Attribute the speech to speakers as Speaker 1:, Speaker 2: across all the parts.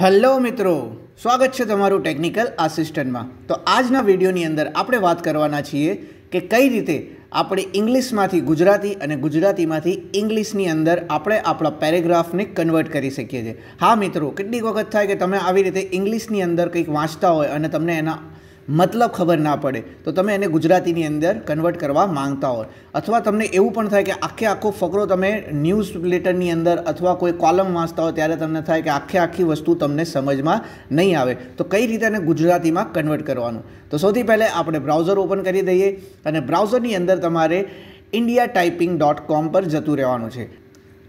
Speaker 1: hello મિત્રો સ્વાગત છે તમારું ટેકનિકલ આસિસ્ટન્ટમાં તો આજના વિડીયોની અંદર આપણે વાત કરવાના છીએ કે કઈ રીતે આપણે ઇંગ્લિશમાંથી ગુજરાતી અને ગુજરાતીમાંથી ઇંગ્લિશની અંદર આપણે આપણા પેરેગ્રાફને કન્વર્ટ કરી શકીએ છીએ હા મિત્રો કેટલીક વખત થાય કે તમે આવી રીતે ઇંગ્લિશની અંદર કંઈક વાંચતા હોય અને તમને એના મતલબ ખબર ના પડે તો તમે એને ગુજરાતીની અંદર કન્વર્ટ કરવા માંગતા હોય અથવા તમને એવું પણ થાય કે આખે આખો ફકરો તમે ન્યૂઝ લેટરની અંદર અથવા કોઈ કોલમ વાંચતા હો ત્યારે તમને થાય કે આખે આખી વસ્તુ તમને સમજમાં નહીં આવે તો કઈ રીતે એને ગુજરાતીમાં કન્વર્ટ કરવાનું તો સૌથી પહેલાં આપણે બ્રાઉઝર ઓપન કરી દઈએ અને બ્રાઉઝરની અંદર તમારે ઇન્ડિયા ટાઈપિંગ ડોટ કોમ પર જતું રહેવાનું છે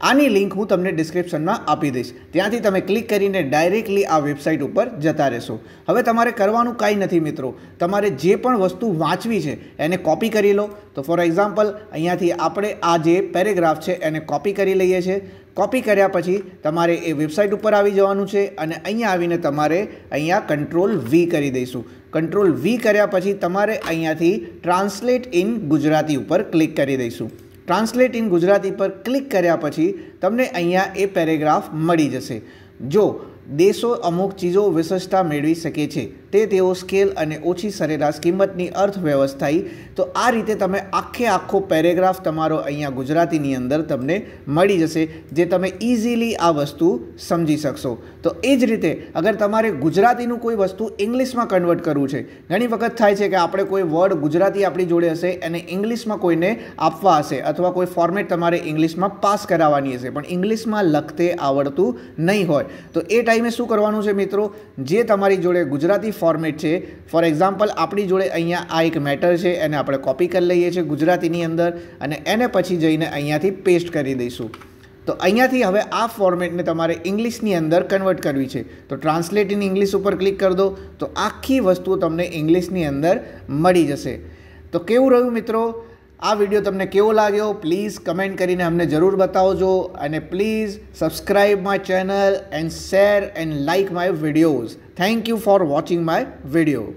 Speaker 1: આની લિંક હું તમને ડિસ્ક્રિપ્શનમાં આપી દઈશ ત્યાંથી તમે ક્લિક કરીને ડાયરેક્ટલી આ વેબસાઇટ ઉપર જતા રહેશો હવે તમારે કરવાનું કાંઈ નથી મિત્રો તમારે જે પણ વસ્તુ વાંચવી છે એને કોપી કરી લો તો ફોર એક્ઝામ્પલ અહીંયાથી આપણે આ જે પેરેગ્રાફ છે એને કોપી કરી લઈએ છીએ કોપી કર્યા પછી તમારે એ વેબસાઇટ ઉપર આવી જવાનું છે અને અહીંયા આવીને તમારે અહીંયા કંટ્રોલ વી કરી દઈશું કંટ્રોલ વી કર્યા પછી તમારે અહીંયાથી ટ્રાન્સલેટ ઇન ગુજરાતી ઉપર ક્લિક કરી દઈશું ટ્રાન્સલેટ ઇન ગુજરાતી પર ક્લિક કર્યા પછી તમને અહીંયા એ પેરેગ્રાફ મળી જશે જો દેશો અમુક ચીજો વિશેષતા મેળવી શકે છે તે તેઓ સ્કેલ અને ઓછી સરેરાશ કિંમતની અર્થવ્યવસ્થાઈ તો આ રીતે તમે આખે આખો પેરેગ્રાફ તમારો અહીંયા ગુજરાતીની અંદર તમને મળી જશે જે તમે ઇઝીલી આ વસ્તુ સમજી શકશો તો એ જ રીતે અગર તમારે ગુજરાતીનું કોઈ વસ્તુ ઇંગ્લિશમાં કન્વર્ટ કરવું છે ઘણી વખત થાય છે કે આપણે કોઈ વર્ડ ગુજરાતી આપણી જોડે હશે એને ઇંગ્લિશમાં કોઈને આપવા હશે અથવા કોઈ ફોર્મેટ તમારે ઇંગ્લિશમાં પાસ કરાવવાની હશે પણ ઇંગ્લિશમાં લખતે આવડતું નહીં હોય તો એ ટાઈમે શું કરવાનું છે મિત્રો જે તમારી જોડે ગુજરાતી ફોર્મેટ છે ફોર એક્ઝામ્પલ આપણી જોડે અહીંયા આ એક મેટર છે એને આપણે કોપી કરી લઈએ છીએ ગુજરાતીની અંદર અને એને પછી જઈને અહીંયાથી પેસ્ટ કરી દઈશું તો અહીંયાથી હવે આ ફોર્મેટને તમારે ઇંગ્લિશની અંદર કન્વર્ટ કરવી છે તો ટ્રાન્સલેટ ઇન ઇંગ્લિશ ઉપર ક્લિક કરી દો તો આખી વસ્તુ તમને ઇંગ્લિશની અંદર મળી જશે તો કેવું રહ્યું મિત્રો આ વિડીયો તમને કેવો લાગ્યો પ્લીઝ કમેન્ટ કરીને અમને જરૂર બતાવજો અને please subscribe my channel and share and like my videos thank you for watching my video